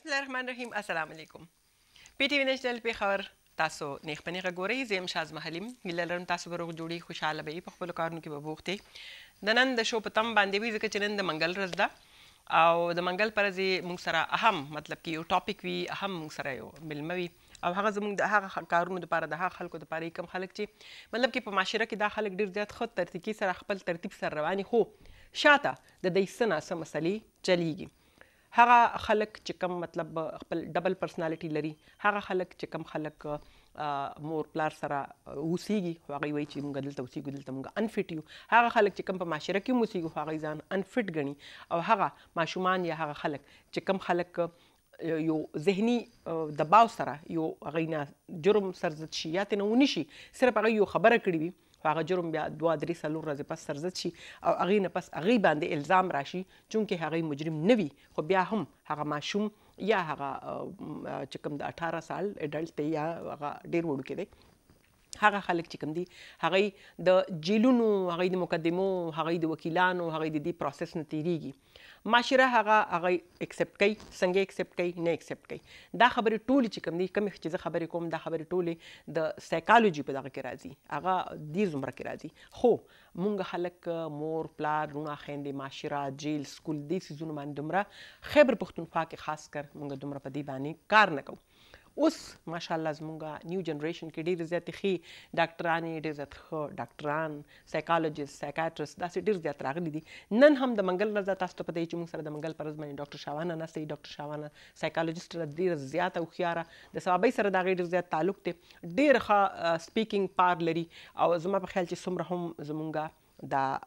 بسم الله الرحمن الرحیم السلام علیکم پی ټی وی نېشنل پیښور تاسو نیخ پنیغه ګورئ زم شاز محلیم ملي لرم تاسو بروغ جوړی خوشاله به په خپل کارونو کې به بوختي د نن د شو په تم باندې وی ځکه چې نن د منګل ورځ ده او د منګل پر ځې موږ سره اهم مطلب کې یو ټاپک وی اهم موږ سره یو ملموي او هغه زموږ د هغه کارونو لپاره د هغه خلکو لپاره کم خلک چې مطلب کې په معاشره کې دا خلک ډیر زیات خود ترتیبي سره خپل ترتیب سره رواني هو شاته د دې سنا سم مسلې چلیږي هغه خلک چې کم مطلب خپل ډبل پرسنالټي لري هغه خلک چې کم خلک مور پلار سره اوسېږي هغه وایي چې موږ دلته اوسېږو دلته موږ انفټ یو هغه خلک چې کم په معاشره کې اوسېږو هغه ځان انفټ غني او هغه ماشومان یا هغه خلک چې کم خلک یو ذهني دباو سره یو غینا جرم سرزت شي یا تنه ونی شي صرف هغه یو خبره کړی وي هغه جرم بیا دوه درې څلور ورځې پس سرزت شي او هغې نه پس هغې باندې الزام راشي چونکې هغې مجرم نه وي خو بیا هم هغه ماشوم یا هغه چې کوم د 18 سال اډلټ دی یا هغه ډیر وړوکی دی هغه خلک چې کوم دي هغه د جیلونو هغه د مقدمو هغه د وکیلانو هغه د دې پروسس نه تیریږي معاشره هغه هغه اکسپټ کوي څنګه اکسپټ کوي نه اکسپټ کوي دا خبره ټوله چې کوم دي کوم چې خبره کوم دا خبره ټوله د سایکالوجي په دغه کې راځي هغه دې زمره کې راځي خو مونږ خلک مور پلار رونه خندې معاشره جیل سکول دې سيزونه باندې دومره خبر پښتونخوا کې خاص کر مونږ دومره په دې باندې کار نه کوو اوس ماشاءالله زمونږه نیو جنریشن کې ډېر زیات خي ډاکټران ډېر زیات خو ډاکټران سایکالوجست سایکاترست دا ډېر زیات راغلي دي نن هم د منګل رضا تاسو ته پدې چې موږ سره د منګل پرز باندې ډاکټر شاوانه نه سي ډاکټر شاوانه سایکالوجست ډېر زیات او خياره د سبابي سره دا ډېر زیات تعلق ته ډېر ښه سپیکینګ پار لري او زما په خیال چې څومره هم زمونږه دا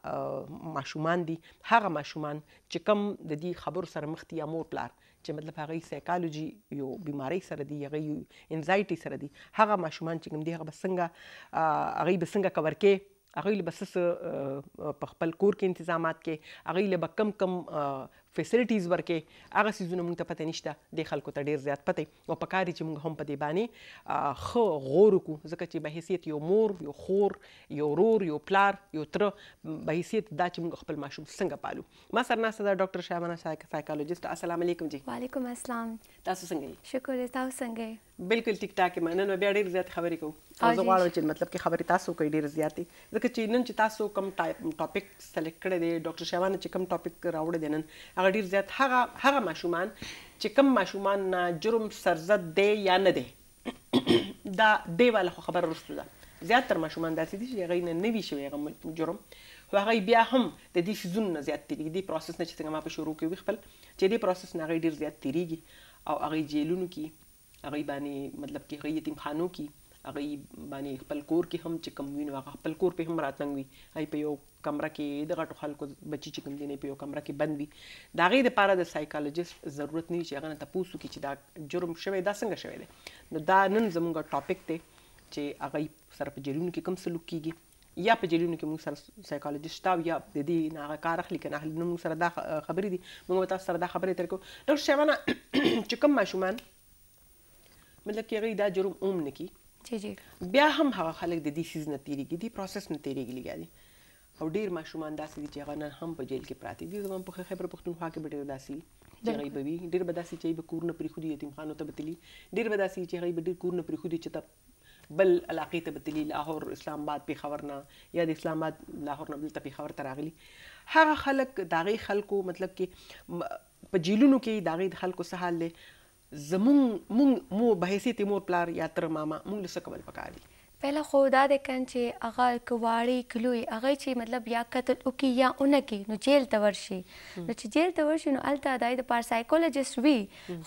ماشومان دي هغه ماشومان چې کم د دې خبرو سره مخ دي یا مور پلار چې مطلب هغه سایکالوجي یو بیماری سره دی هغه یو انزایټي سره دی هغه ماشومان چې کوم دی هغه بسنګه هغه بسنګه کور کې هغه له بس په خپل کور کې تنظیمات کې هغه له کم کم فیسیلیټیز ورکې هغه سيزونه مونږ ته پته نشته د خلکو ته ډیر زیات پته او پکاري چې مونږ هم په دې باندې خو غور کو ځکه چې به حیثیت یو مور یو خور یو رور یو پلار یو تر به حیثیت دا چې مونږ خپل ماشوم څنګه پالو ما سره ناسه دا ډاکټر شابانه سایکالوجیست السلام علیکم جی وعلیکم السلام تاسو څنګه یې شکر تاسو څنګه یې بالکل ټیک ټاک مننه نو بیا ډیر زیات خبرې کوو او زه غواړم چې مطلب کې خبرې تاسو کوي ډیر زیاتې ځکه چې نن چې تاسو کوم ټاپک سلیکټ کړی دی ډاکټر شابانه چې کوم ټاپک راوړی دی نن هغه ډیر زیات هغه هغه ماشومان چې کم ماشومان جرم سرزد دی یا نه دی دا دی والا خو خبر رسول ده زیات تر ماشومان داسې دي چې هغه نه نوي شوی هغه جرم خو هغه بیا هم د دې سيزون نه زیات تیریږي دې پروسس نه چې څنګه ما په شروع کې وی خپل چې دې پروسس نه هغه ډیر زیات تیریږي او هغه جیلونو کې هغه باندې مطلب کې هغه یتیم خانو کې هغه باندې خپل کور کې هم چې کم وین هغه خپل کور په هم راتنګ وي هاي په یو کمره کې د غټو خلکو بچی چې کم دي نه په یو کمره کې بند وي دا غي د پاره د سایکالوجیست ضرورت نه چې هغه نه تاسو کې چې دا جرم شوی دا څنګه شوی دی نو دا نن زموږه ټاپک دی چې هغه سره په جریون کې کم سلوک کیږي یا په جریونو کې موږ سره سایکالوجیسټ او یا د دې نه کار اخلي کنه اهل نو موږ سره دا خبرې دي موږ تاسو سره دا خبرې تر کو نو شمنه چې کوم ماشومان مطلب کې غي دا جرم اوم نکی جی جی بیا هم هغه خلک د دې سیز نه تیریږي دي پروسس نه تیریږي لګیا دي او ډیر ماشومان داسې دي چې هغه نن هم په جیل کې پراته دي زموږ په خیبر پښتونخوا کې ډیر داسې چې هغه به وي ډیر به داسې چې به کور نه پریخو دي یتیم خانو ته بتلی ډیر به داسې چې هغه به ډیر کور نه پریخو دي چې ته بل علاقې ته بتلی لاهور اسلام آباد په خبر نه یا د اسلام آباد لاهور نه بل ته په خبر تراغلی هغه خلک داغي خلکو مطلب کې په جیلونو کې داغي خلکو سهال له زمونږ مونږ مو بحیثیت مور پلار یا تر ماما مونږ له څه کول پکار دي پهله خو دا د کن چې هغه کواړی کلوي هغه چې مطلب یا قتل وکي یا اونکي نو جیل ته ورشي نو چې جیل ته ورشي نو الته دای د پار سایکولوژیست وی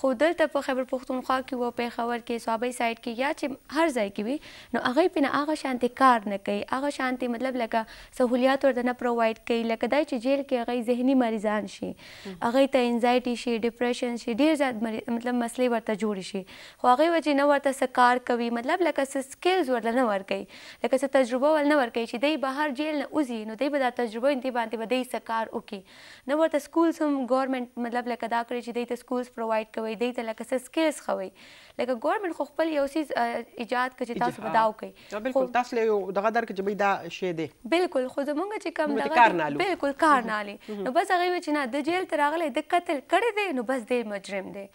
خو دلته په خبر پښتونخوا کې و په خبر کې صوابي سایت کې یا چې هر ځای کې وي نو هغه په نه هغه شانتي کار نه کوي هغه شانتي مطلب لکه سہولیات ورته نه پروواید کوي لکه دای چې جیل کې هغه ذهني مریضان شي هغه ته انزایټي شي ډیپریشن شي ډیر زیات مطلب مسلې ورته جوړ شي خو هغه وجه نه ورته سکار کوي مطلب لکه سکلز ورته نه نه ورکي لکه څه تجربه ول نه ورکي چې دی بهر جیل نه اوزي نو دی به دا تجربه انتی باندې به دی څه کار وکړي نو ورته سکولز هم ګورنمنت مطلب لکه دا کړی چې دی ته سکولز پرووایډ کوي دی ته لکه څه سکلز خوي لکه ګورنمنت خو خپل یو سیز ایجاد کړي تاسو بداو کوي بالکل تاسو له دغه درک چې دا شی دی بالکل خو زمونږ چې کوم دغه بالکل کار نه علي نو بس هغه چې نه د جیل ته راغلی د قتل کړی دی نو بس دی مجرم دی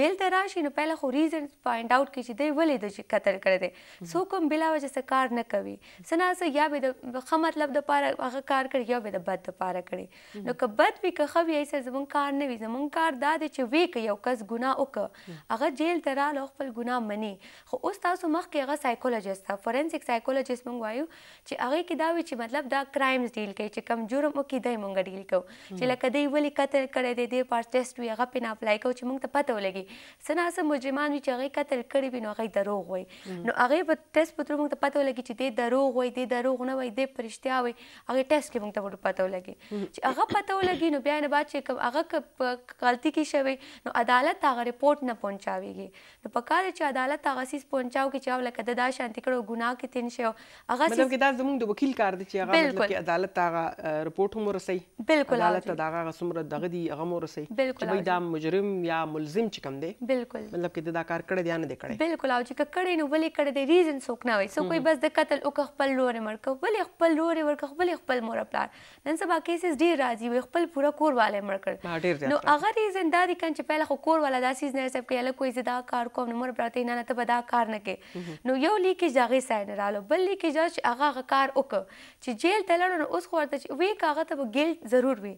جیل ته راشي نو پهله خو ریزن فایند اوټ کړي چې دی ولې د قتل کړی دی سو کوم بلا دا و چې څه کار نه کوي څه نه څه یا به د ښه مطلب دپاره هغه کار کړي یا به د بد دپاره کړي نو که بد وي که ښه وي هیڅ زمونږ کار نه وي زمونږ کار دا دی چې وی که یو کس ګناه وکړه هغه جیل ته راله خپل ګناه مني خو اوس تاسو مخکې هغه سایکولوژیست ته فورنسک سایکولوژیست مونږ وایو چې هغې کې دا وي چې مطلب دا کرایمز ډیل کوي چې کم جرم وکړي دی مونږ ډیل کوو چې لکه دی ولې قتل کړی دی دې پار ټیسټ وي هغه پې نه اپلای کوو چې مونږ ته پته ولګي څه نه څه مجرمان وي چې هغې قتل کړي وي نو هغې دروغ وایي نو هغې به ټیسټ په پورې موږ ته پته ولګي چې دې دروغ وای دې دروغ نه وای دې پرشتیا وای هغه ټیسټ کې موږ ته پته ولګي چې هغه پته ولګي نو بیا نه بعد چې هغه غلطي کې شوی نو عدالت هغه رپورت نه پہنچاويږي نو په کار چې عدالت هغه سیس پہنچاو کې چې ولکه د دا شانتي کړو ګناه کې تین شو هغه مطلب کې دا زموږ د وکیل کار دی چې هغه مطلب کې عدالت هغه رپورت هم ورسي بالکل عدالت دا هغه څومره دغه دی هغه مو ورسي چې دا مجرم یا ملزم چې کوم دی بالکل مطلب کې دا کار کړی دی نه دی کړی بالکل او چې کړی نو ولې کړی دی ریزن څوک نه وي وای سو کوئی بس د قتل او خپل لورې مرکه ولې خپل لورې ورکه خپل خپل مور پلار نن سبا کیسز ډیر راځي وي خپل پورا کور والے مرکړ نو هغه ریزن دا دي کان چې پهله خو کور والا داسې نه سب کې له کوئی زدا کار کوم نمبر پراته نه ته بدا کار نه کې نو یو لیکي ځاغي ساين رالو بل لیکي ځاج هغه کار وک چې جیل تلړ نو اوس خو ورته وی کاغه ته ګیلټ ضرور وي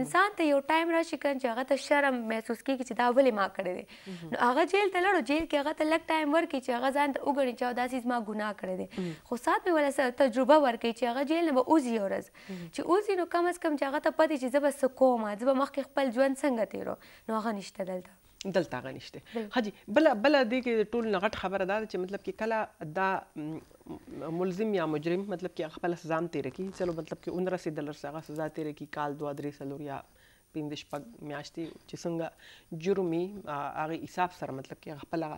انسان ته یو ټایم راشي کان چې هغه ته شرم محسوس کیږي چې دا ولې ما کړی دی نو هغه جیل تلړ جیل کې هغه ته لګ ټایم ورکی چې هغه ځان ته وګړي چې دا سیس ما ګناه کړی دی خو سات مې ولا تجربه ورکړي چې هغه جیل نه به اوزي ورځ چې اوزي نو کم از کم چې هغه ته پدې چې زه به څه کوم زه به مخکې خپل ژوند څنګه تیرو نو هغه نشته دلته دلته هغه نشته حاجی بل بل د ټول نغټ خبره ده چې مطلب کې کله دا ملزم یا مجرم مطلب کې خپل سزا تیر کی چلو مطلب کې اون رسې دلر سره سزا تیر کی کال دوه درې سلور یا پینځه شپږ میاشتې چې څنګه جرمي هغه حساب سره مطلب کې خپل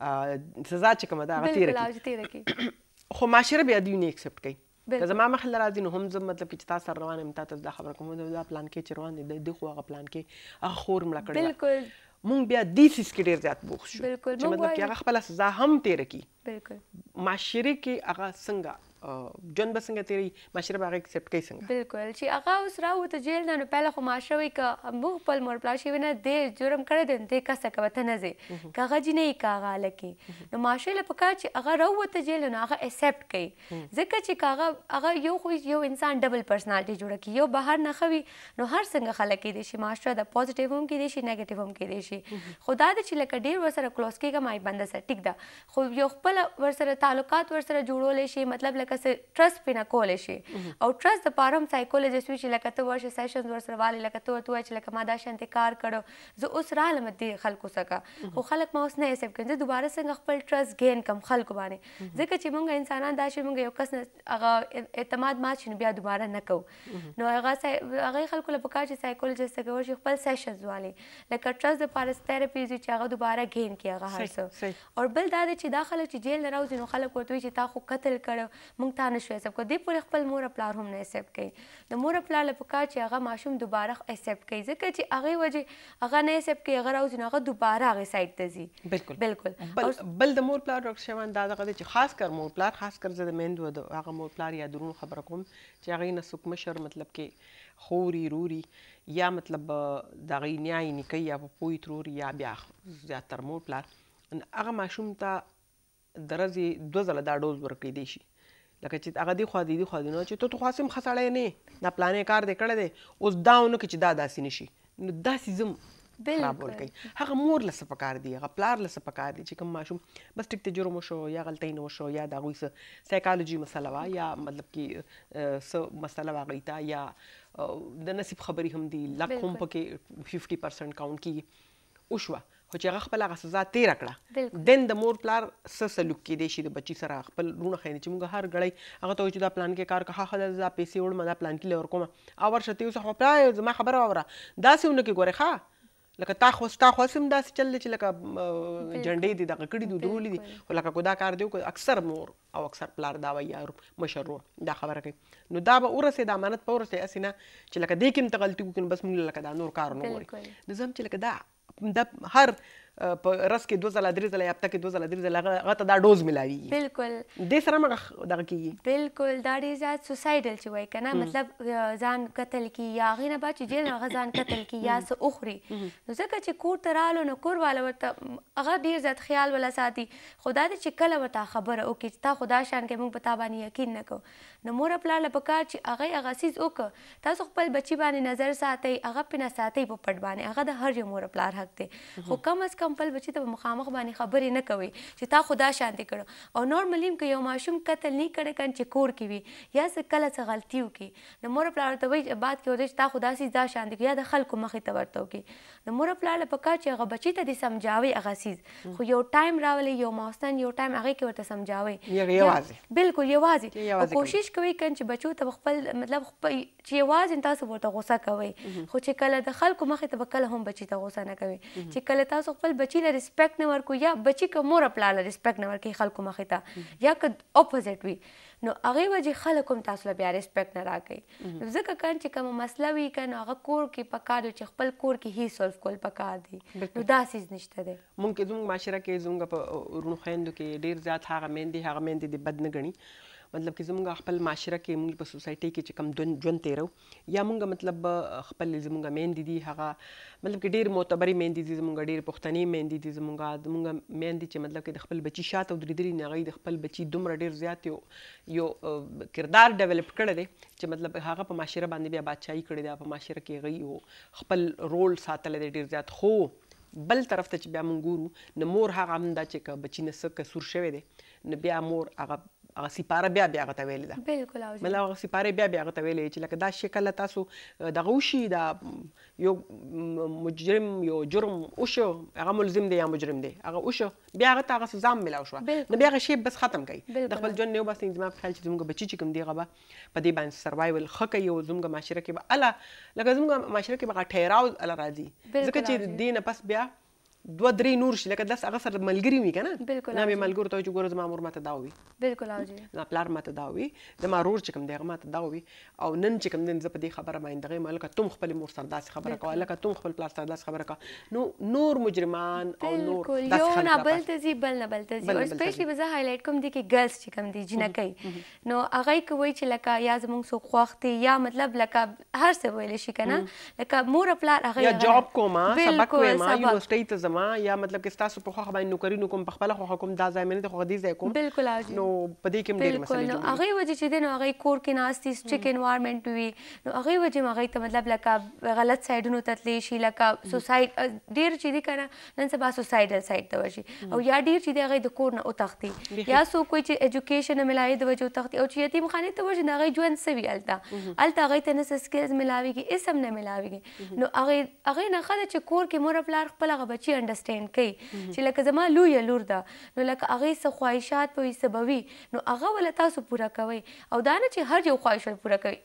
سزا چې کومه ده هغه تیره کی خو معاشره بیا دوی نه اکسپټ کوي که زما مخ لراځي نو هم زه مطلب چې تاسو سره روان یم تاسو دا خبره کوم دا پلان کې چې روان دي د خو هغه پلان کې هغه خور مړه کړل بالکل مونږ بیا د سیس کې ډیر زیات بوخ شو بالکل چې مطلب چې هغه خپل سزا هم تیر کی بالکل معاشره کې هغه څنګه جون بسنګ تیری معاشره باغ ایکسپټ کوي څنګه بالکل چې هغه اوس راوته جیل نه پهله خو معاشره وي ک مو خپل مور پلاشي ونه د جرم کړی د دې کسه کوي ته نه زی کاغه جنې کاغه لکی نو معاشره لپاره چې هغه راوته جیل نه هغه ایکسپټ کوي ځکه چې کاغه هغه یو خو یو انسان ډبل پرسنالټي جوړه کی یو بهر نه خوي نو هر څنګه خلک دي شي معاشره د پوزټیو هم کې دي شي نیگیټیو هم کې دي شي خدا دې چې لکه ډیر ورسره کلوز کېګه مای بنده سره ټیک ده خو یو خپل ورسره تعلقات ورسره جوړول شي مطلب لکه لکه څه ټرست پینه کول شي او ټرست د پاره هم سایکولوژیست وي چې لکه ته ورشه سیشنز ورسره والی لکه ته ورته چې لکه ما دا شانتي کار کړو زه اوس رالم دې خلکو څخه خو خلک ما اوس نه حساب کړي زه دوباره څنګه خپل ټرست ګین کم خلکو باندې ځکه چې موږ انسانان دا شی موږ یو کس هغه اعتماد مات شنو بیا دوباره نه کوو نو هغه هغه خلکو لپاره کار چې سایکولوژیست څخه ورشي خپل سیشنز والی لکه ټرست د پاره تھراپی چې هغه دوباره ګین کیږي هغه هر څه او بل دا چې دا خلک چې جیل نه راوځي نو خلک ورته چې تا خو قتل کړو مونږ ته نشو حساب کو دې پورې خپل مور پلار هم نه حساب کوي د مور پلار لپاره چې هغه ماشوم دوباره حساب کوي ځکه چې هغه وجه هغه نه حساب کوي هغه راوځي هغه دوباره هغه سایت ته ځي بالکل بالکل بل, بل د مور پلار ډاکټر شوان دا دغه چې خاص کر مور پلار خاص کر زده مند و هغه مور پلار یا درون خبره کوم چې هغه نه سوک مشر مطلب کې خوري روري یا مطلب دغه نیای نکي یا پوي تروري یا بیا زیاتر مور پلار هغه ماشوم ته درځي دوه ځله دا ډوز ورکې دی شي لکه چې هغه دی خو دی دی خو دی نو چې ته تو خاصم خسړې نه دا پلانې کار دې کړې دې اوس داونه کې چې دا داسې نشي نو داسې زم خرابول کوي هغه مور لسه پکار دی هغه پلار لسه پکار دی چې کوم ماشوم بس ټیک ته جرم وشو یا غلطۍ نه وشو یا دا غوي سایکالوجي مسله وا یا مطلب کې س مسله واغی تا یا د نصیب خبري هم دی لکه هم پکې 50% کاونټ کی اوشوا خو چې هغه خپل هغه سزا تیر کړه دین د مور پلار سره سلوک کې دی شي د بچی سره خپل رونه خایني چې موږ هر غړی هغه ته چې دا پلان کې کار کاه خدای زړه پیسې وړم دا پلان کې لور کوم او ورشته یو څه خپل زما خبره اوره دا سونه کې ګوره ښا لکه تا خو ستا خو سم داسې چل چې لکه جنډې دي دغه کړي دوه ډولې دي خو لکه خدا کار دی اکثر مور او اکثر پلار دا وایي یار مشرو دا خبره کوي نو دا به اورسه د امانت پورسه اسینه چې لکه دې کې تغلطي وکړي بس موږ لکه دا نور کار نه غواړي نظام چې لکه دا ده هر په رس کې دوه ځله درې ځله یا هفته کې دوه ځله درې ځله هغه ته دا ډوز ملاویږي بالکل دې سره موږ دغه کیږي بالکل دا ډېر زیات سوسایډل چې وایي کنه مطلب ځان قتل کی یا هغې نه بعد چې جیل هغه ځان قتل کی یا څه اخري نو ځکه چې کور ته رالو نو کور والا ورته هغه ډېر زیات خیال ولا ساتي خدا دې چې کله وتا خبره وکړي چې تا خدا شان کې موږ په تا باندې یقین نه کوو نو مور پلار له پکار چې هغه هغه سیز وکړه تاسو خپل بچی باندې نظر ساتي هغه پنه ساتي په پټ باندې هغه د هر یو مور پلار حق دی خو کم از کم هم بل بچی ته مخامخ باندې خبرې نه کوي چې تا خدا شانتي کړو او نورمالیم که یو ماشوم قتل نه کړي کن چې کور کې وي یا څه کله څه غلطي وکي نو مور پلار ته وایي بعد کې ورته تا خدا سي ځا شانتي یا د خلکو مخې ته ورته وکي نو مور پلار له پکا چې هغه بچی ته دي سمجاوي هغه سیز خو یو ټایم راولي یو ماستان یو ټایم هغه کې ورته سمجاوي بالکل یوازې کوشش کوي کن چې بچو ته خپل مطلب خپل چې یوازې تاسو ورته غوسه کوي خو چې کله د خلکو مخې ته کله هم بچی ته غوسه نه کوي چې کله تاسو خپل خپل بچی له ریسپیکټ نه ورکو یا بچی که مور خپل له ریسپیکټ نه ورکي خلکو مخې ته یا که اپوزیټ وي نو هغه وجه خلک هم تاسو له بیا ریسپیکټ نه راکړي ځکه کان چې کوم مسله وي کنه هغه کور کې پکار چې خپل کور کې هی سولف کول پکار دي نو دا سیز نشته ده مونږ زموږ معاشره کې زموږ په ورونو خويندو کې ډیر زیات هغه مندي هغه مندي د بد نه غني مطلب کې زمونږ خپل معاشره کې موږ په سوسایټي کې چې کم ژوند تیرو یا موږ مطلب خپل زمونږ میندې دي هغه مطلب کې ډیر معتبري میندې دي زمونږ ډیر پښتني میندې دي زمونږ زمونږ میندې چې مطلب کې د خپل بچی شاته او درې درې نه د خپل بچی دومره ډیر زیات یو یو کردار ډیولپ کړی دی چې مطلب هغه په معاشره باندې بیا بادشاہي کړی دی په معاشره کې غي خپل رول ساتل دی ډیر زیات خو بل طرف ته چې بیا مونږ ګورو نو مور هغه هم دا چې بچی نه سکه سور شوی دی نو بیا مور هغه هغه سپاره بیا بیا غته ویل ده بالکل او مله هغه سپاره بیا بیا غته ویل چې لکه دا شکل تاسو دغه وشي دا یو مجرم یو جرم وشو هغه ملزم دی یا مجرم دی هغه وشو بیا هغه تاغه سزا ملاو شو نو بیا هغه شی بس ختم کړي د خپل جون نه بس انځما په خیال چې زموږ بچی چې کوم دی غبا په دې باندې سروایول خکې یو زموږ معاشره کې به الا لکه زموږ معاشره کې به ټیراو الا راځي ځکه چې دینه پس بیا دوه درې نور شي لکه داس هغه سره ملګری وي کنه بالکل نه مې ملګرو ته چې ګوره زما مور ماته دا وي بالکل اوجي نه پلار ماته دا وي د ما رور چې کوم دی هغه ماته دا وي او نن چې کوم دین زه په دې خبره مایندغه مالک تم خپل مور سره داسې خبره کوه لکه تم خپل پلار سره داسې خبره کوه نو نور مجرمان او نور داسې خلک نه بل تزي بل نه بل تزي او سپیشلی زه هایلایټ کوم دي کې ګرلز چې کوم دي جنہ کوي نو هغه کوي چې لکه یا زمونږ سو خوختي یا مطلب لکه هر څه ویل شي کنه لکه مور پلار هغه یا جاب کوما سبق کوما یونیورسيټي ته زما یا مطلب کې تاسو په خوخه باندې نوکری نو کوم په خپل خوخه کوم دا زمينه ته خو دې ځای کوم بالکل اجي نو په دې کې ډېر مسلې دي نو هغه وجه چې نو هغه کور کې ناشتي سټریک انوایرنمنت وي نو هغه وجه هغه ته مطلب لکه غلط سایډونو ته تللی شي لکه سوسایټ ډېر چې دي کنه نن سبا سوسایډل سایډ ته وشي او یا ډېر چې دی هغه د کور نه اوتختي یا سو کوئی چې اډوকেশন ملایي د وجه اوتختي او چې یتیم خانه ته وشي هغه ژوند سوي التا التا هغه ته نه سکلز ملاويږي اسم نه ملاويږي نو هغه هغه نه خدای چې کور کې مور خپل هغه بچي انډرستانډ کوي چې لکه زما لوی لور ده نو لکه هغه څه خواهشات په سببوي نو هغه ول تاسو پوره کوي او دا نه چې هر یو خواهش پوره کوي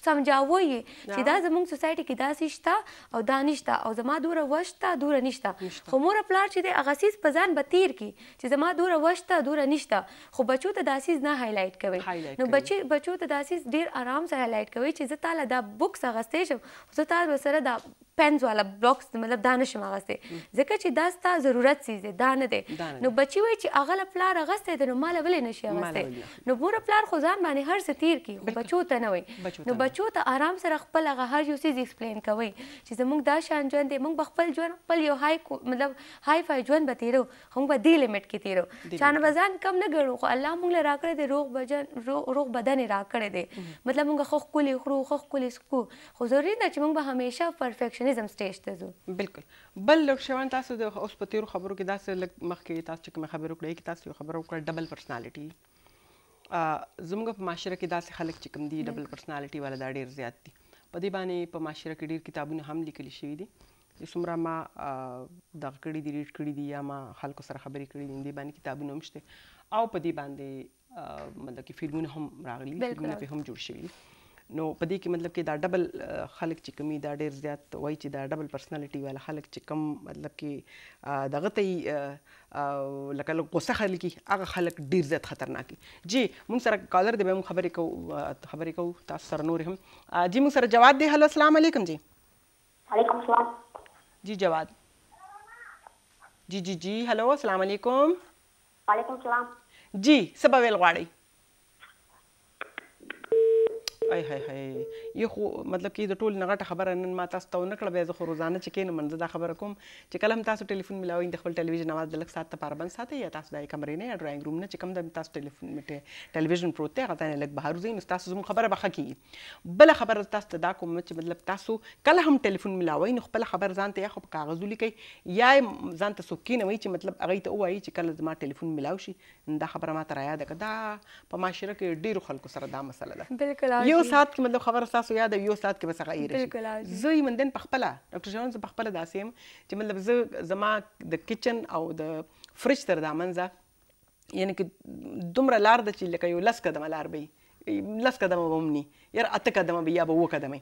سمجاوي چې دا زموږ سوسايټي کې دا شته او دا نشته او زما دوره وشته دوره نشته خو مور پلار چې د اغاسیس په ځان به تیر کی چې زما دوره وشته دوره نشته خو بچو ته داسیز نه هایلایټ کوي نو بچي بچو ته داسیز ډیر آرام سره هایلایټ کوي چې زه تعالی دا بوکس اغستې شم زه تعالی سره دا پنز والا بلاکس مطلب دانش مغسته ځکه چې دا ستا ضرورت سیزه دانه دی نو بچی وای چې اغل پلار غسته د نو مال ولې نشي غسته نو بور پلار خو ځان باندې هر څه تیر کی بچو ته نه وای نو بچو ته آرام سره خپل هغه هر یو څه ایکسپلین کوي چې زموږ دا شان ژوند دی موږ به خپل ژوند خپل یو های مطلب های فای ژوند به تیرو هم به دی لیمټ کې تیرو چانه بزان کم نه ګڼو خو الله موږ له راکړې دی روغ بدن روغ بدن راکړې دی مطلب موږ خو خولي خرو خو خولي سکو خو ضروري ده چې موږ به همیشه پرفیکشنزم سټیج ته ځو بالکل بل لږ شوان تاسو د اوس په تیرو خبرو کې داسې لږ مخکې تاسو چې خبرو کړې کې تاسو خبرو کړې ډبل پرسنالټي زموږ په معاشره کې داسې خلک چې کوم دي ډبل پرسنالټي والا دا ډیر زیات دي په دې باندې په معاشره کې ډیر کتابونه هم لیکل شوي دي چې څومره ما د کړي دي ریډ کړي دي یا ما خلکو سره خبرې کړي دي دې باندې کتابونه هم شته او په دې باندې مطلب کې فلمونه هم راغلي فلمونه په هم جوړ شوي دي نو په دې کې مطلب کې دا ډبل خلک چې کمی دا ډیر زیات وای چې دا ډبل پرسنالټي وال خلک چې کم مطلب کې دغه ته لکه غوسه خلک هغه خلک ډیر زیات خطرناک جی مون سره کالر دی به خبرې کو خبرې کو تاسو سره نور هم جی مون سره جواد دی هلو السلام علیکم جی وعلیکم السلام جی جواد جی جی جی هلو السلام علیکم وعلیکم السلام جی سبا ویل غواړئ آی هاي هاي یو خو مطلب کې د ټول نغټه خبره نن ما تاسو ته نکړه به زه خو روزانه چې کینم من دا خبره کوم چې کله هم تاسو ټلیفون ملاوي د خپل ټلویزیون आवाज د لک سات ته پابند ساتي یا تاسو د کمرې نه یا ډراینګ روم نه چې کوم د تاسو ټلیفون میټه ټلویزیون پروت دی غته نه لک بهر ځین تاسو زموږ خبره بخه کی بل خبره تاسو ته دا کوم چې مطلب تاسو کله هم ټلیفون ملاوي نو خپل خبر ځان ته یا خو په کاغذ ولیکي یا ځان ته سکینه وای چې مطلب هغه ته وایي چې کله زما ټلیفون ملاوي شي دا خبره ما ته را یاد کړه دا په معاشره کې ډیرو خلکو سره دا مسله ده بالکل یو یو ساعت کې مطلب خبره تاسو یاد یو ساعت کې بس هغه یې بالکل زه یې مندن پخپله ډاکټر شون زه پخپله داسې یم چې مطلب زه زما د کچن او د فریج تر دامن ځه یعنی کې دومره لار ده چې لکه یو لس قدمه لار به لس قدمه به ومني یار اته قدمه به یا به اوه قدمه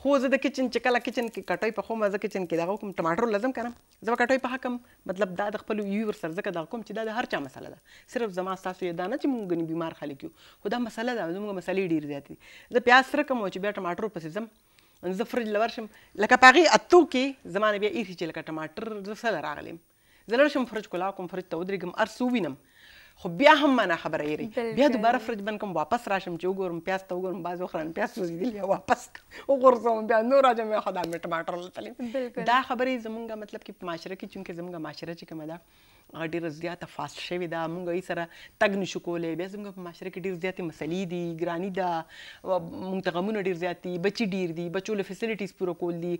خو زه د کچن چې کله کچن کې کټای په خومه زه کچن کې دغه کوم ټماټر لازم کنم زه کټای په حکم مطلب دا د خپل یو ور سر زکه د کوم چې دا د هر چا مسله ده صرف زما تاسو یې دانه چې مونږ غني بیمار خلک یو خو دا مسله ده زموږ مسلې ډیر زیات دي زه پیاس سره کوم چې بیا ټماټر پسې زم زه فرج لورشم لکه پاغي اتو کې زمانه بیا ایری چې لکه ټماټر زه سره راغلم زه لړشم فرج کولا کوم فرج ته ودرېږم ار سو وینم خو بیا هم معنا خبره یې بیا دوباره فرج بنکم واپس راشم چې وګورم پیاز ته وګورم باز وخورم پیاز سوځېدلی بیا واپس وغورځوم بیا نور راځم بیا خو دا مې ټماټر لتلی دا خبرې زمونږ مطلب کې په معاشره کې چونکې زمونږ معاشره چې کومه ده ډیره زیاته فاست شوې ده موږ یې سره تګ نشو کولی بیا زموږ په معاشره کې ډیر زیاتې مسلې دي ګرانی ده موږ ته غمونه ډیر زیات دي بچي ډیر دي بچو له فیسیلیټیز پوره کول دي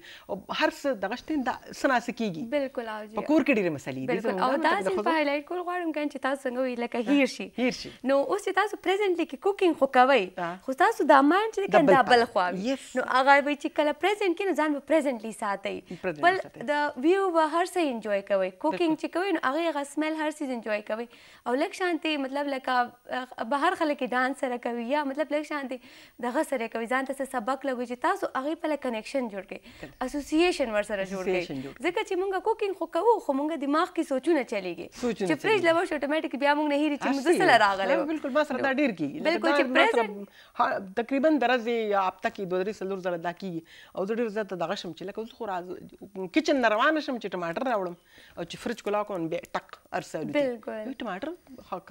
هر څه دغه شته دا سناس کیږي بالکل او په کور کې ډیره مسلې دي بالکل او دا چې په هایلایټ کول غواړم کنه چې تاسو څنګه وی لکه هیر شي هیر شي نو اوس تاسو پریزنټلی کې کوکینګ خو کوي خو تاسو دا مان چې کنده بل خو نو هغه به چې کله پریزنټ کې نه ځان به پریزنټلی ساتي بل د ویو به هر څه انجوای کوي کوکینګ چې کوي نو هغه هغه سمیل هر سیز انجوای کوي او لک شانتي مطلب لکه بهر خلک ډانس سره کوي یا مطلب لک شانتي دغه سره کوي ځان ته سبق لګوي چې تاسو هغه په کنیکشن جوړ کړئ اسوسییشن ور سره جوړ کړئ ځکه چې مونږه کوکینګ خو کوو خو مونږه دماغ کې سوچونه چلیږي چې فریج لوه شو اتوماتیک بیا مونږ نه هېری چې موږ سره راغلی بالکل ما سره دا ډیر کیږي بالکل چې پریزنت تقریبا درځي یا اب تک دوه درې سلور زړه دا کیږي او زه ډیر زړه دغه شم چې لکه اوس خو کچن روان شم چې ټماټر راوړم او چې فریج کولا کوم بیا ټک وخت ارسوي بالکل ټماټر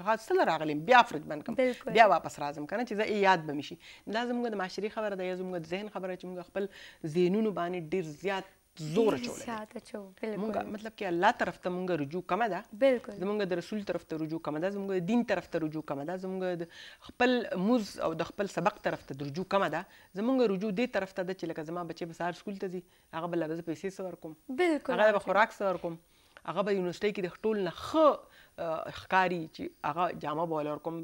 حاصل راغلی بیا فرج بند کم بیا واپس راځم کنه چې زه یاد به میشي دا زموږ د معاشري خبره ده یا زموږ د ذهن خبره چې موږ خپل ذهنونو باندې ډیر زیات زور چولې زیات چو بالکل مطلب کې الله طرف ته مونږ رجوع کم ده بالکل زمونږ د رسول طرف ته رجوع کم ده زمونږ د دین طرف ته رجوع کم ده زمونږ د خپل موز او د خپل سبق طرف ته رجوع کم ده زمونږ رجوع دې طرف ته ده چې لکه زما بچي به سهار سکول ته ځي هغه بل به پیسې سور کوم بالکل هغه به خوراک سور کوم هغه به یونیورسيټي کې د ټول نه خ خکاری چې هغه جامه بولر کوم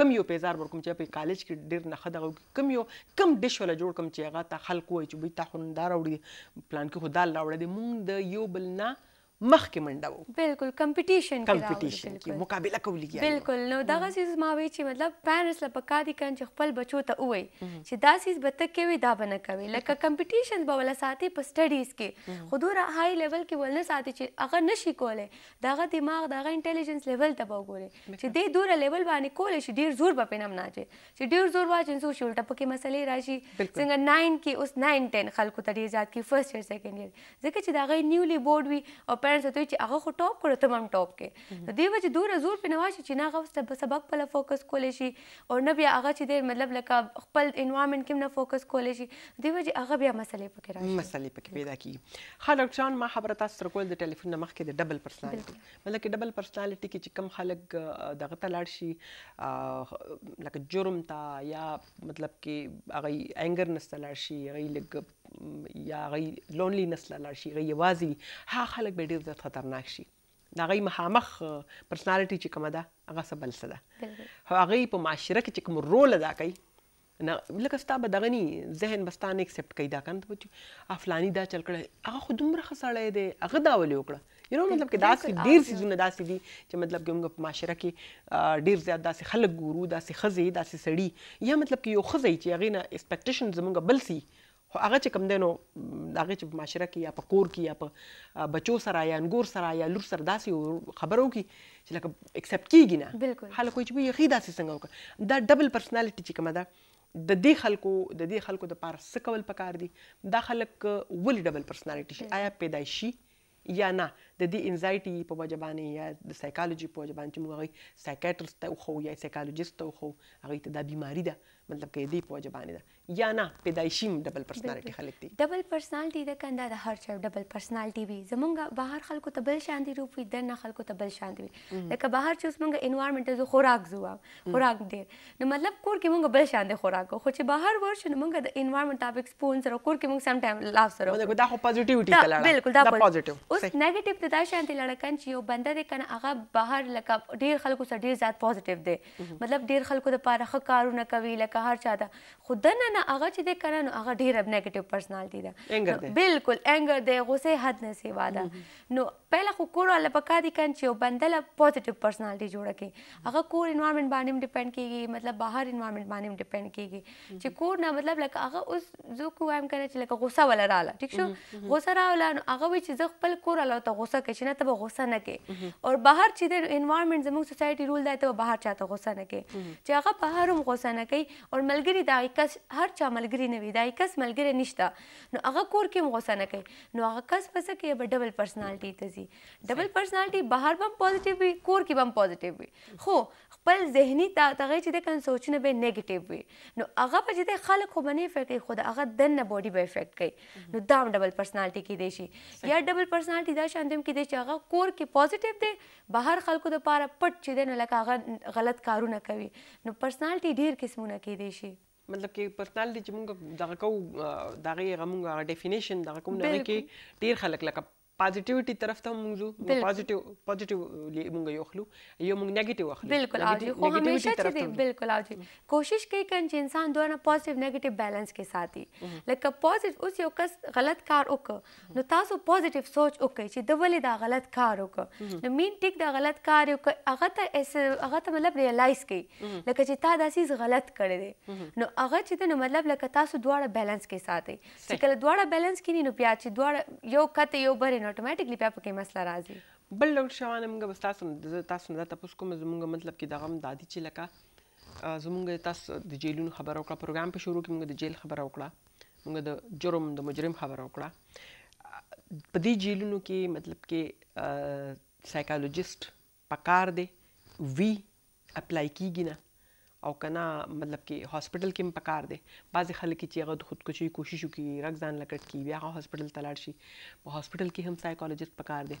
کم یو پیزار ورکوم چې په کالج کې ډیر نه خدغه کم یو کم ډش ولا جوړ کوم چې هغه ته خلق وای چې به تا خوندار وړي پلان کې خدای الله وړي مونږ د یو بل نه مخکې منډه وو بالکل کمپټیشن کې کمپټیشن کې مقابله کولیږي بالکل نو دا غزیز ما وی چې مطلب پیرنټس لا پکا دي کان چې خپل بچو ته وای چې دا سیس به تک کوي دا بنه کوي لکه کمپټیشن به ولا ساتي په سټډیز کې خودوره هاي لیول کې ولنه ساتي چې هغه نشي کولای داغه دماغ داغه انټيليجنس لیول ته وګوري چې دې دوره لیول باندې کولای شي ډیر زور به پینم نه چې چې ډیر زور واچین سو شول ټپکه مسلې راشي څنګه 9 کې اوس 9 10 خلکو ته ډیر زیات کې فرست ایئر سیکنډ ایئر ځکه چې داغه نیولی بورډ وي او پلار ته چې هغه خو ټاپ کړو ته هم ټاپ کې نو دی وجه دوره زور په نواشه چې نه غوسته په سبق په فوکس کولې شي او نه بیا هغه چې دی مطلب لکه خپل انوایرنمنت کې نه فوکس کولې شي دی وجه هغه بیا مسلې پکې راشي مسلې پکې پیدا کیږي خلک ځان ما خبره تاسو سره کول د ټلیفون نه مخکې د ډبل پرسنالټي مطلب کې ډبل پرسنالټي کې چې کم خلک دغه ته لاړ شي لکه جرم تا یا مطلب کې هغه انګر نستلاړ شي هغه لګ یا غي لونلینس لاله شي غي یوازې ها خلک به ډیر زیات خطرناک شي دا غي مخامخ پرسنالټي چې کومه ده هغه څه بل څه ده هغه په معاشره کې چې کوم رول ادا کوي نه لکه ستا به دغه نه ذهن بستان اکسپټ کوي دا کنه ته افلانی دا چل کړه هغه خودم رخه سړی دی هغه دا ولې وکړه یو نو مطلب کې داسې ډیر سيزونه داسې دي چې مطلب کې موږ په معاشره کې ډیر زیات داسې خلک ګورو داسې خزې داسې سړی یا مطلب کې یو خزې چې هغه نه اکسپکټیشن زمونږ بل سي خو هغه چې کم دینو هغه چې معاشره کې یا په کور کې یا په بچو سره یا انګور سره یا لور سره داسې خبرو کې چې لکه اکسپټ کیږي نه بالکل هله کوئی چې یخی داسې څنګه وکړه دا ډبل پرسنالټی چې کوم ده د دې خلکو د دې خلکو د پار سکول پکار دي دا خلک ولې ډبل پرسنالټی شي آیا پیدایشي یا نه د دې انزایټي په وجه باندې یا د سایکالوجي په وجه باندې چې موږ هغه سایکیاټرست ته خو یا سایکالوجیست ته خو هغه ته د بیماری ده مطلب کې دې په وجه باندې ده یا نه پیدایشي ډبل پرسنالټي خلک دي ډبل پرسنالټي د کنده د هر چا ډبل پرسنالټي وي زمونږ بهر خلکو ته بل شاندې روپ وي دنه خلکو ته بل شاندې وي لکه بهر چې زمونږ انوایرنمنت زو خوراک زو خوراک دی نو مطلب کور کې موږ بل شاندې خوراک خو چې بهر ورشو نو موږ د انوایرنمنت مطابق سپونسر کور کې موږ سم ټایم لاف سره دا خو پوزټیوټي کلا بالکل دا پوزټیو اوس نیگیټیو د دا شانتي لړکان چې یو بنده دی کنه هغه بهر لکه ډیر خلکو سره ډیر زیات پوزټیو دی مطلب ډیر خلکو د پاره ښه کارونه کوي لکه هر چا ته خو دنه نه هغه چې دی کنه نو هغه ډیر نیگیټیو پرسنالټي ده بالکل انګر دی غوسه حد نه سیوا ده نو پهله خو کور ول پکا دي کنه چې یو بنده له پوزټیو پرسنالټي جوړه کی هغه کور انوایرنمنت باندې هم ډیپند کیږي مطلب بهر انوایرنمنت باندې هم ډیپند کیږي چې کور نه مطلب لکه هغه اوس زه کوم کنه چې لکه غوسه ولا رااله ٹھیک شو غوسه رااله هغه وی چې زه خپل کور له ته غوسه غوسه کوي چې نه ته به غوسه نه کې او بهر چې د انوایرنمنت زموږ سوسایټي رول دی ته بهر چاته غوسه نه کې چې هغه بهر هم غوسه نه کوي او ملګری دا کس هر چا ملګری نه وي دا کس ملګری نشته نو هغه کور کې هم غوسه نه کوي نو هغه کس پس کې به ډبل پرسنالټي ته ځي ډبل پرسنالټي بهر به پوزټیو وي کور کې به پوزټیو وي خو خپل ذهني تا تغه چې د کن سوچنه به نیگیټیو وي نو هغه په دې خلک خو باندې افیکټ کوي خود هغه دنه باډي به افیکټ کوي نو دا ډبل پرسنالټي کې دی شي یا ډبل پرسنالټي دا شاندم ټیم کې دی چې هغه کور کې پوزټیو دی بهر خلکو د پاره پټ چې دی نو لکه هغه غلط کارونه کوي نو پرسنالټي ډیر قسمونه کېدی شي مطلب کې پرسنالټي چې موږ دغه کو دغه غمونږه ډیفینیشن دغه کوم نه کې ډیر خلک لکه پازټیوټی طرف ته مونږ زو پازټیو پازټیولی مونږ یو خلو یو مونږ نیگیټیو اخلو بالکل او خو همیشه چې دی بالکل او چې کوشش کوي کین چې انسان دوه نه پوزټیو نیگیټیو بیلانس کې ساتي لکه پوزټیو اوس یو کس غلط کار وکړ نو تاسو پوزټیو سوچ وکړئ چې د ولې دا غلط کار وکړ نو مین ټیک دا غلط کار وکړ هغه ته اس هغه ته مطلب ریالایز کړي لکه چې تا داسې غلط کړی دی نو هغه چې نو مطلب لکه تاسو دواړه بیلانس کې ساتي چې کله دواړه بیلانس کینی نو بیا چې دواړه یو کته یو بره نو اتوماتیکلی بیا پکې مسله راځي بل ډاکټر شوان موږ بس تاسو تاسو نه تاسو کوم زموږ مطلب کې دغه دادی چې لکه زموږ تاسو د جیلونو خبر او پروګرام په شروع کې موږ د جیل خبر او کړه موږ د جرم د مجرم خبر او کړه په دې جیلونو کې مطلب کې سایکالوجیست پکار دی وی اپلای کیږي نه او کنه مطلب کې هاسپټل کې پکار دي بعض خلک چې هغه د خودکشي کوشش وکړي رګزان لکټ کی بیا هغه هاسپټل ته لاړ شي په هاسپټل کې هم سایکالوجیست پکار دي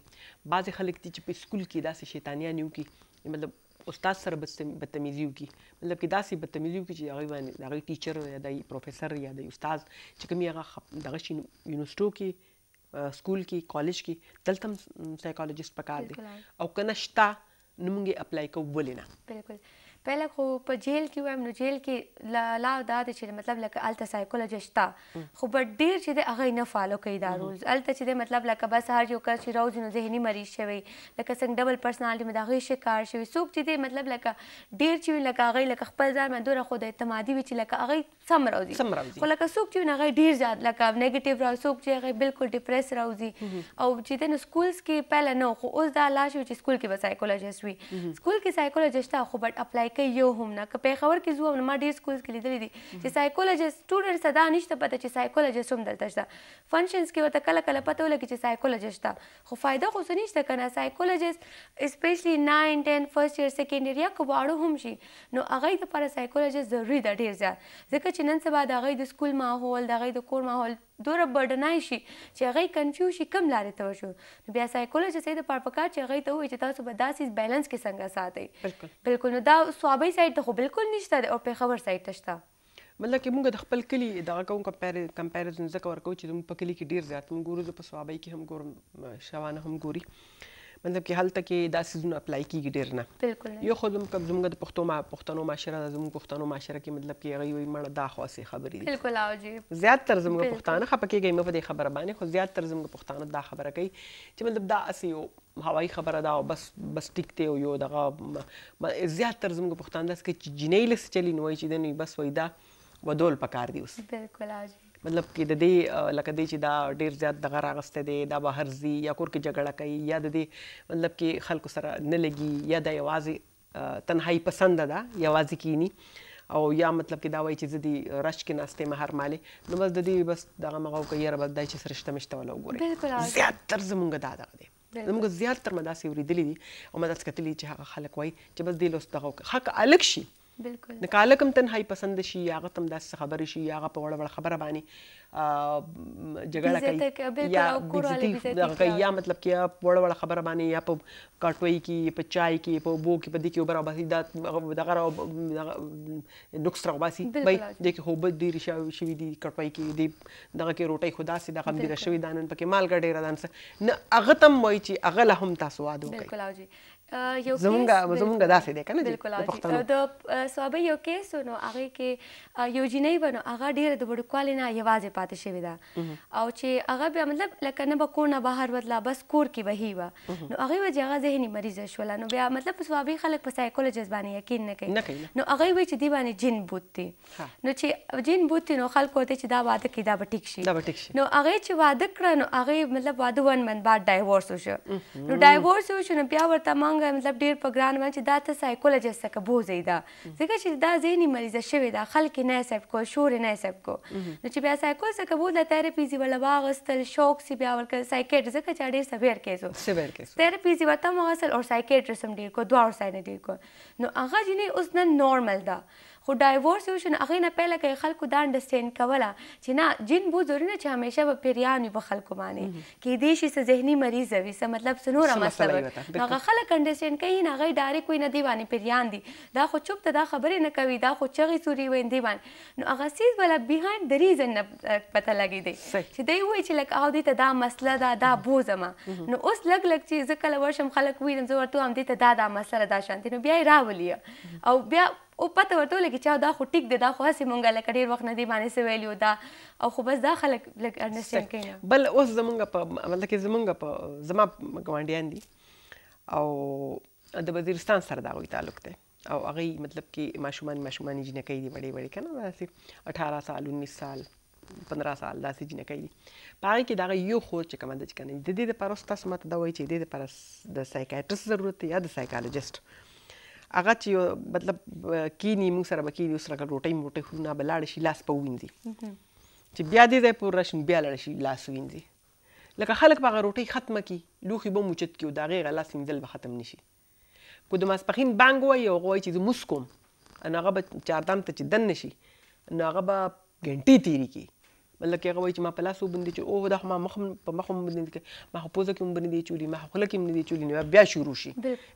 بعض خلک چې په سکول کې داسې شیطانیا نیو کی مطلب استاد سره بدتمیزي وکي مطلب کې داسې بدتمیزي وکي چې هغه باندې هغه ټیچر یا د پروفیسور یا د استاد چې کوم هغه دغه شي یونیورسيټو کې سکول کې کالج کې دلته هم سایکالوجیست پکار دي او کنه شتا نمونږه اپلای کوو ولې نه بالکل پهله خو په جیل کې وایم نو جیل کې لا لا دا د چې مطلب لکه الته سایکولوژي شته خو په ډیر چې د هغه نه فالو کوي دا رولز الته چې د مطلب لکه بس هر یو کس چې راوځي نو ذهني مریض شوی لکه څنګه ډبل پرسنالټي مدا غي شکار شوی څوک چې د مطلب لکه ډیر چې لکه هغه لکه خپل ځان مندوره خو د اعتمادي وی چې لکه هغه سم راوځي خو لکه څوک چې هغه ډیر زیات لکه نیگیټیو راو څوک چې هغه بالکل ډیپریس راوځي او چې د سکولز کې پهله نو خو اوس دا لا شو چې سکول کې به سایکولوژیست وي سکول کې سایکولوژیست خو بټ اپلای کې یو هم نه که پیښور کې زو ما ډیر سکولز کې لیدلې دي چې سایکولوژیست سټوډنټ صدا نشته پته چې سایکولوژیست هم دلته شته فنکشنز کې وته کله کله پته ولګي چې سایکولوژیست شته خو فائدہ خو نشته کنه سایکولوژیست اسپیشلی 9 10 فرست ایئر سیکنډ ایئر یا کوواړو هم شي نو هغه د لپاره سایکولوژیست ضروری ده ډیر زیات ځکه چې نن سبا د هغه د سکول ماحول د هغه د کور ماحول دوره برډنای شي چې هغه کنفیوز شي کم لارې ته ورشو نو بیا سایکولوژي سید پر پکار چې هغه ته وایي چې تاسو به داسې بیلانس کې څنګه ساتئ بالکل بالکل نو دا سوابي سایت ته خو بالکل نشته او په خبر سایت شته مطلب کې موږ د خپل کلی دغه کوم کمپیریزن ځکه ورکو چې موږ په کلی کې ډیر زیات موږ ګورو په سوابۍ کې هم ګورو شوانه هم ګوري مطلب کې هلته کې دا سيزونه اپلای کیږي ډیر نه بالکل یو خود هم کوم د پښتو ما پښتنو معاشره زموږ پښتنو معاشره کې مطلب کې غي وي مړه دا خاصه خبرې دي بالکل او جی زیات تر زموږ پښتانه خپکیږي مې په دې خبره باندې خو زیات تر زموږ پښتانه دا خبره کوي چې مطلب دا اسی یو هوایی خبره دا بس بس ټیک ته یو دغه زیات تر زموږ پښتانه داس کې جنې لس چلی نوې چې دني بس وای دا ودول پکار دی اوس بالکل اجي مطلب کې د دې لکه دی چې دا ډیر زیات دغه راغسته دی دا به هرځي یا کور کې جګړه کوي یا د دې مطلب کې خلکو سره نه لګي یا د یوازې تنهایی پسند ده یوازې کینی او یا مطلب کې دا وایي چې زه دې رش کې ناستې مهر مالې نو بس د دې بس دغه مغه وکړه یاره بس دای چې سره شته مشته ولا وګوري زیاتر زمونږ دا دغه دی زمونږ زیاتر مداسې ورېدلې دي او مداسې کتلې چې هغه خلک وایي چې بس دې لوس دغه حق الک شي بالکل د کالکم تنهایی پسند شي یا غتم داس خبرې شي یا په وړ وړ خبره باندې جګړه کوي یا بزتی د یا مطلب کې وړ وړ خبره باندې یا په کاټوي کې په چای کې په بو کې په دې کې وبره بس دا دغه نقص را باسي بای د کې هوب دی رشا شوی دی کاټوي کې دی دغه کې روټي خدا سي دغه بیره شوی دانن پکې مال ګډې را دانسه نه اغه تم وای چې اغه لهم تاسو وادو بالکل او جی یو زمونږ زمونږ داسې دی کنه بالکل د صوابه یو کیس نو هغه کې یو جنۍ بنو هغه ډیر د وړوکوالي نه یوازې پاتې شوی دا او چې هغه بیا مطلب لکه نه به کور نه بهر وتلا بس کور کې وهی و نو هغه وجه هغه ذهني مریض شول نو بیا مطلب صوابه خلک په سایکولوژیست باندې یقین نه کوي نو هغه وی چې دی باندې جن بوت دی نو چې جن بوت دی نو خلکو ته چې دا واده کې دا به ټیک شي نو هغه چې واده کړ نو هغه مطلب واده ون من بعد ډایورس وشو نو ډایورس وشو نو بیا ورته مونږ مطلب ډیر په ګران باندې دا ته سایکولوژیست څخه بوزي دا ځکه چې دا ذهني مریضه شوی دا خلک نه سپ کو شور نه سپ کو نو چې بیا سایکول څخه بوله تھراپی زی ولا واغستل شوق سی بیا ورکه سایکیټ ځکه چې ډیر سویر کیسو سویر کیسو تھراپی زی وته مغسل او سایکیټریسم ډیر کو دوه ساینه ډیر کو نو هغه جنې اوس نه نورمال ده خو ډایورس یو شنه هغه نه پهل کې خلکو دا انډرستینډ کوله چې نه جن بو ضروري چې همیشه په پیریان په خلکو باندې کې دې شي څه ذهني مریض وي څه مطلب سنور مسله هغه خلک انډرستینډ کوي نه هغه ډایرکټ کوي نه دی باندې پیریان دي دا خو چوپ ته دا خبرې نه کوي دا خو چغي سوري ویندي باندې نو هغه سیز ولا بیهایند د ریزن پته لګی دی چې دی وای چې لکه او دې ته دا مسله دا دا بوزما نو اوس لګ لګ چې زه کله ورشم خلک وینم زه ورته هم دې ته دا دا مسله دا شانتي نو بیا یې راولي او بیا او پته ورته لګي چې دا خو ټیک دی دا خو هسې مونږه لکه ډېر وخت نه دی باندې څه ویلي دا او خو بس دا خلک لږ انډرسټینډ کوي بل اوس زمونږ په مطلب کې زمونږ په زما ګاونډیان دي او د وزیرستان سره دا غوي تعلق دی او هغه مطلب کې ماشومان ماشومان جنکۍ دي وړې وړې کنه داسې 18 سال 19 سال 15 سال داسې جنکۍ دي په هغه کې دا یو خور چې کوم د چې کنه د دې لپاره تاسو ماته دا وایي چې د دې لپاره د سایکیاټریست ضرورت دی یا د سایکالوجیست هغه چې مطلب کینی موږ سره به کینی سره روټۍ موټۍ خو نه به لاړ شي لاس په وینځي چې بیا دې ځای پورې راشن بیا لاړ شي لاس وینځي لکه خلک به هغه روټۍ ختمه کړي لوښي به موچت کړي او د هغې لاس وینځل به ختم نشي کو د ماسپخین بانګ وایي او وایي چې زه موس کوم نو هغه به چاردام ته چې دن نشي نو هغه به ګنټې تېرې کړي بلکې هغه وایي چې ما په لاس وبندې چې او دا خو ما مخ په مخ وبندې کې ما خو پوزه کې وبندې چولي ما خو خوله کې وبندې چولي نو بیا شروع شي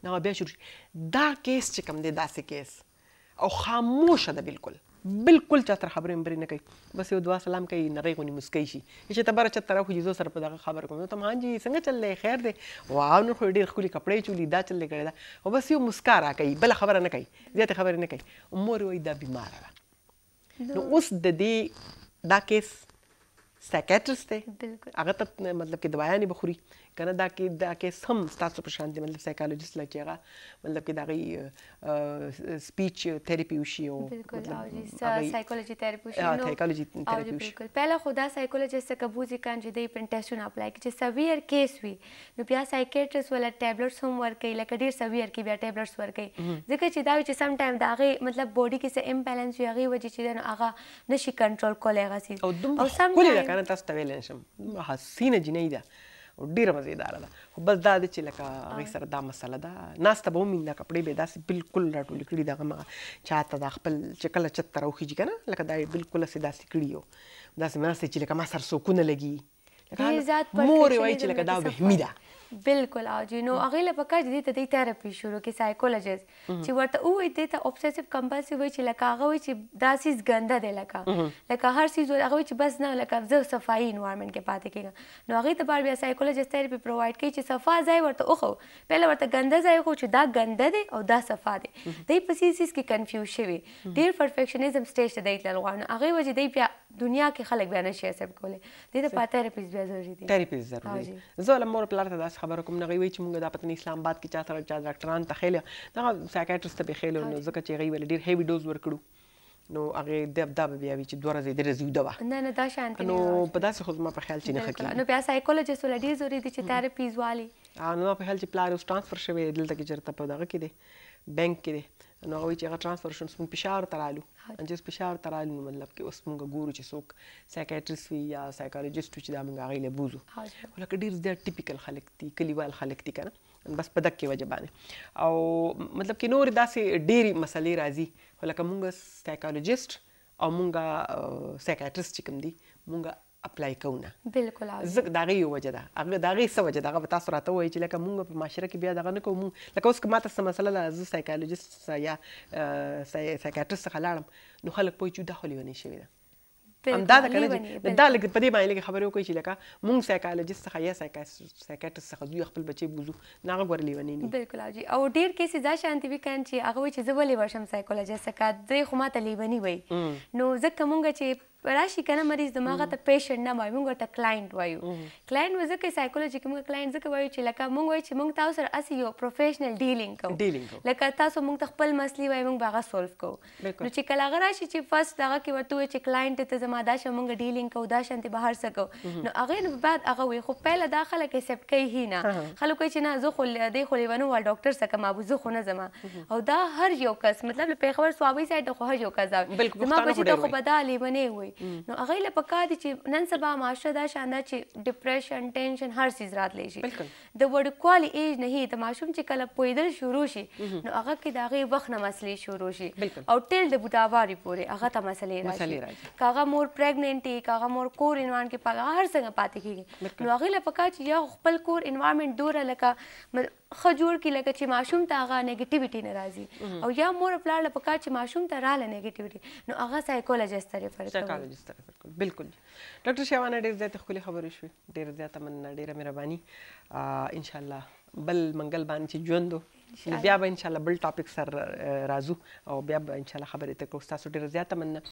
نو بیا شروع شي دا کیس چې کوم دی داسې کیس او خاموشه ده بالکل بالکل چا تر خبرې مبرې نه کوي بس یو دعا سلام کوي نری غونی مسکی شي چې تبر چا تر خو جزو سره په دغه خبر کوم ته مان جی څنګه چلې خیر دی واو نو ډېر خولي کپڑے چولي دا چلې کړي دا او بس یو مسکا را کوي بل خبره نه کوي زیاته خبره نه کوي امور وای دا بیمار را نو اوس د دې دا کیس سایکیट्रिस्ट थे अगर तक मतलब कि दवाया नहीं बखुरी कहना दा कि दा के सम تاسو په شان دي مطلب سایکالوجیست لکه مطلب کې دغه سپیچ تھراپي وشي او سایکولوژي تھراپي وشي نو سایکولوژي تھراپي وشي پہلا خدا سایکولوژیست کبوزي کان جدي پرنټیشن اپلای کی چې سویر کیس وي نو بیا سایکیټریست ولا ټابلټس هم ورکي لکه ډیر سویر کې بیا ټابلټس ورکي ځکه چې دا چې سم ټایم داغه مطلب باډي کې څه امبالانس وي هغه وجه چې هغه نشي کنټرول کولای غسي او سم ټایم نه تاسو ته ویلی نشم حسینه جنۍ ده او ډیره مزیداره ده خو بس دا ده چې لکه هغې سره دا مسله ده ناسته به هم دا کپړې به داسې بالکل راټولې کړي دغه ما چاته دا خپل چې کله چت ته راوخیږي که نه لکه دا یې بالکل هسې داسې کړي یو داسې ناستې چې لکه ما سره سوکونه لګي لکه مور یې وایي چې لکه دا وهمي ده بالکل او جی نو هغه له پکا دي ته د تھراپي شروع کی سایکولوژیست چې ورته وې ته ته اوبسیسیو کمپلسیو وې چې لکه هغه چې داسې ګنده دی لکه لکه هر څه هغه چې بس نه لکه زه صفائی انوایرنمنت کې پاتې کېږم نو هغه ته بار بیا سایکولوژیست تھراپي پرووایډ کوي چې صفا ځای ورته اوخو پہله ورته ګنده ځای خو چې دا ګنده دی او دا صفا دی دې په سیس کې کنفیوز شوی ډیر پرفیکشنزم سټیج ته دی تل غواړم هغه وجه دی بیا دنیا کې خلک بیا نه شي اکسپټ کولای دې ته پاتې تھراپي بیا ضروری دی تھراپي ضروری زه لمر پلار ته تاسو خبره کوم نه غوي چې موږ د پتن اسلام آباد کې چا سره چا ډاکټران ته خېل دا سایکیاټرست ته خېل نو ځکه چې غوي ولې ډیر هیوی ډوز ورکړو نو هغه د دب بیا وی چې دوه ورځې درې زیو دوا نه نه دا شانتي نو په داسې خو ما په خیال چې نه خکې نو بیا سایکولوژیست ول ډیر ضروری دي چې تھراپیز والی نو په خیال چې پلار اوس ترانسفر شوی دلته کې چرته په دغه کې دی بانک کې دی نو هغه چې هغه ترانسفر شون موږ پېښور ته رالو انجس پېښور ته رالو نو مطلب کې اوس موږ ګورو چې څوک سایکیټریست وي یا سایکالوجیست چې دا موږ هغه له بوزو ولکه ډیر ډیر ټیپیکل خلک دي کلیوال خلک دي کنه بس په دک کې وجبانه او مطلب کې نور داسې ډېری مسلې راځي ولکه موږ سایکالوجیست او موږ سایکیټریست چې کوم دي موږ اپلای کوونه بالکل زه دا غي وجه ده هغه دا غي څه وجه ده هغه تاسو راته وایي چې لکه موږ په معاشره کې بیا دغه نه کوم لکه اوس کومه تاسو مسله زه سایکالوجیست یا سایکاتریست څخه لاړم نو خلک پوه چې دا خو لیونی شوی ده همدا د کنه دا لګ په دې باندې لګ خبرې وکړي چې لکه مونږ سایکالوجیست څخه یا سایکاتریست څخه دوی خپل بچي بوزو نه غوړلې ونی نه بالکل اجي او ډیر کیسې دا شانتي وی کان چې هغه چې زبلې ورشم سایکالوجیست څخه دوی خو ماته لیونی وي نو ځکه مونږ چې راشي کنه مریض دماغ ته پیشنټ نه وایو موږ ته کلاینټ وایو کلاینټ وځکه سایکولوژي کې موږ کلاینټ ځکه وایو چې لکه موږ وایو چې موږ تاسو سره اسی یو پروفیشنل ډیلینګ کوو لکه تاسو موږ ته خپل مسلې وایو موږ باغه سولف کوو نو چې کله غره شي چې فرست دغه کې ورته وایي چې کلاینټ ته زما دا شه موږ ډیلینګ کوو دا شانتي بهر سکو نو هغه نه بعد هغه وایي خو پهله داخله کې سپ کوي هی نه خلکو چې نه زه خو دې خو لیونو ول ډاکټر سره ما بو زه خو نه زما او دا هر یو کس مطلب په خبر سوابي سایډ خو هر یو کس دا ما بچی ته خو بدالې بنې وي وي نو هغه له پکا دي چې نن سبا معاشره دا شاندا چې ډیپریشن ټینشن هر څه راتلی شي د وړکوالي ایج نه هی د ماشوم چې کله پویدل شروع شي نو هغه کې دا غي وخت نه مسلې شروع شي او ټیل د بوډاواري پورې هغه ته مسلې راځي کاغه مور پریګننټي کاغه مور کور انوان کې پاګه هر څنګه پاتې کیږي نو هغه له پکا چې یو خپل کور انوایرنمنت دوره لکه خجور کې لکه چې ماشوم ته هغه نیگیټیویټي نه راځي او یا مور پلار له پکار چې ماشوم ته رااله نیگیټیویټي نو هغه سایکولوژیست لري فرق سایکولوژیست لري بالکل ډاکټر شیوانه ډیر زیات خولي خبرې شوې ډیر زیات مننه ډیره مهرباني ان شاء الله بل منګل باندې چې ژوندو بیا به ان شاء الله بل ټاپک سر راځو او بیا به ان شاء الله خبرې ته کوو تاسو ډیر زیات مننه